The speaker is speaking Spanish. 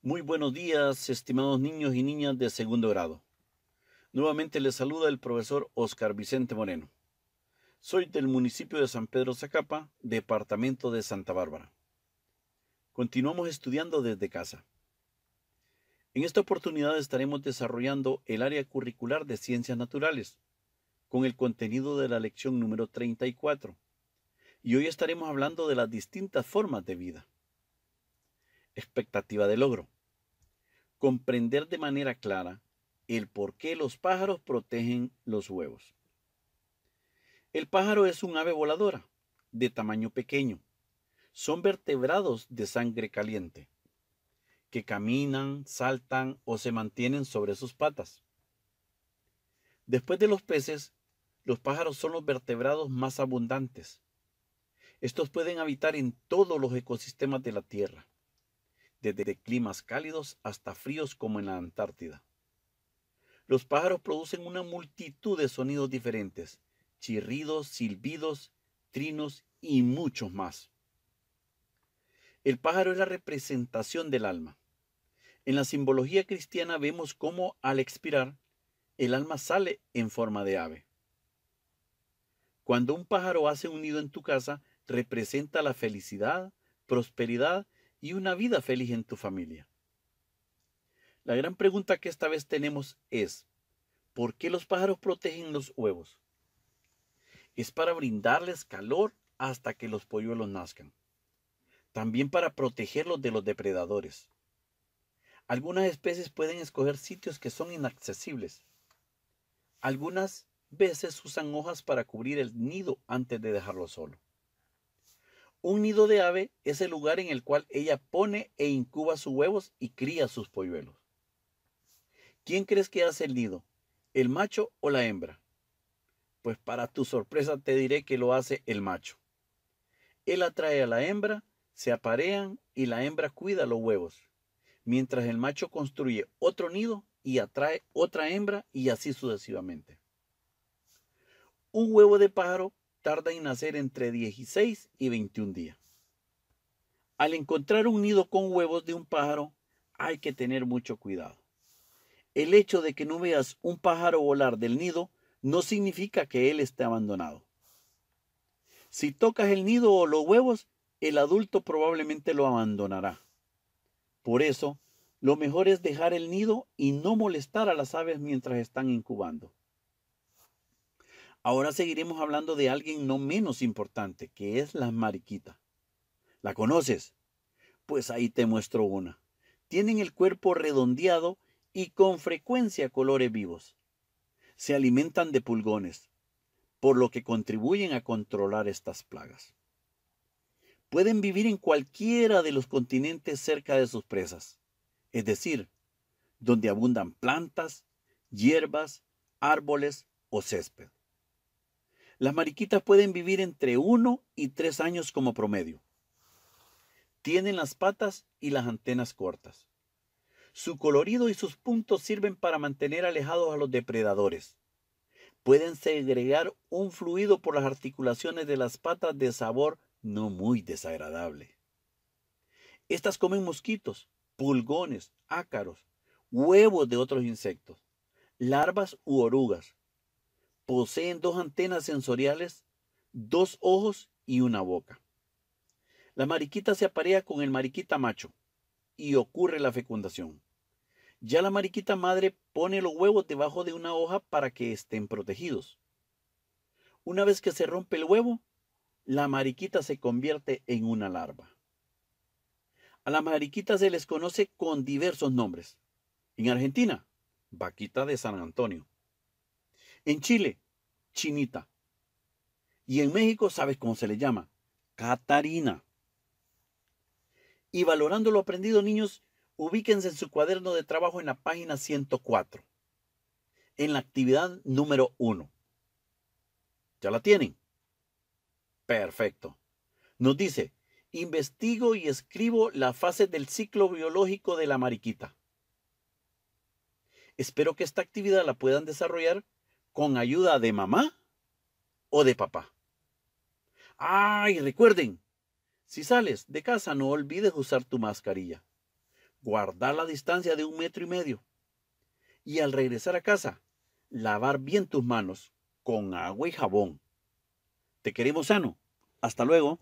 Muy buenos días, estimados niños y niñas de segundo grado. Nuevamente les saluda el profesor Oscar Vicente Moreno. Soy del municipio de San Pedro Zacapa, departamento de Santa Bárbara. Continuamos estudiando desde casa. En esta oportunidad estaremos desarrollando el área curricular de ciencias naturales, con el contenido de la lección número 34. Y hoy estaremos hablando de las distintas formas de vida expectativa de logro comprender de manera clara el por qué los pájaros protegen los huevos. El pájaro es un ave voladora, de tamaño pequeño. Son vertebrados de sangre caliente, que caminan, saltan o se mantienen sobre sus patas. Después de los peces, los pájaros son los vertebrados más abundantes. Estos pueden habitar en todos los ecosistemas de la Tierra desde climas cálidos hasta fríos como en la Antártida. Los pájaros producen una multitud de sonidos diferentes, chirridos, silbidos, trinos y muchos más. El pájaro es la representación del alma. En la simbología cristiana vemos cómo al expirar, el alma sale en forma de ave. Cuando un pájaro hace un nido en tu casa, representa la felicidad, prosperidad y una vida feliz en tu familia. La gran pregunta que esta vez tenemos es, ¿por qué los pájaros protegen los huevos? Es para brindarles calor hasta que los polluelos nazcan. También para protegerlos de los depredadores. Algunas especies pueden escoger sitios que son inaccesibles. Algunas veces usan hojas para cubrir el nido antes de dejarlo solo. Un nido de ave es el lugar en el cual ella pone e incuba sus huevos y cría sus polluelos. ¿Quién crees que hace el nido? ¿El macho o la hembra? Pues para tu sorpresa te diré que lo hace el macho. Él atrae a la hembra, se aparean y la hembra cuida los huevos, mientras el macho construye otro nido y atrae otra hembra y así sucesivamente. Un huevo de pájaro tarda en nacer entre 16 y 21 días. Al encontrar un nido con huevos de un pájaro, hay que tener mucho cuidado. El hecho de que no veas un pájaro volar del nido no significa que él esté abandonado. Si tocas el nido o los huevos, el adulto probablemente lo abandonará. Por eso, lo mejor es dejar el nido y no molestar a las aves mientras están incubando. Ahora seguiremos hablando de alguien no menos importante, que es la mariquita. ¿La conoces? Pues ahí te muestro una. Tienen el cuerpo redondeado y con frecuencia colores vivos. Se alimentan de pulgones, por lo que contribuyen a controlar estas plagas. Pueden vivir en cualquiera de los continentes cerca de sus presas, es decir, donde abundan plantas, hierbas, árboles o césped. Las mariquitas pueden vivir entre 1 y 3 años como promedio. Tienen las patas y las antenas cortas. Su colorido y sus puntos sirven para mantener alejados a los depredadores. Pueden segregar un fluido por las articulaciones de las patas de sabor no muy desagradable. Estas comen mosquitos, pulgones, ácaros, huevos de otros insectos, larvas u orugas, poseen dos antenas sensoriales, dos ojos y una boca. La mariquita se aparea con el mariquita macho y ocurre la fecundación. Ya la mariquita madre pone los huevos debajo de una hoja para que estén protegidos. Una vez que se rompe el huevo, la mariquita se convierte en una larva. A la mariquita se les conoce con diversos nombres. En Argentina, vaquita de San Antonio. En Chile, chinita. Y en México, ¿sabes cómo se le llama? Catarina. Y valorando lo aprendido, niños, ubíquense en su cuaderno de trabajo en la página 104, en la actividad número 1. ¿Ya la tienen? Perfecto. Nos dice, investigo y escribo la fase del ciclo biológico de la mariquita. Espero que esta actividad la puedan desarrollar con ayuda de mamá o de papá. ¡Ay! Recuerden, si sales de casa no olvides usar tu mascarilla, guardar la distancia de un metro y medio y al regresar a casa, lavar bien tus manos con agua y jabón. Te queremos sano. Hasta luego.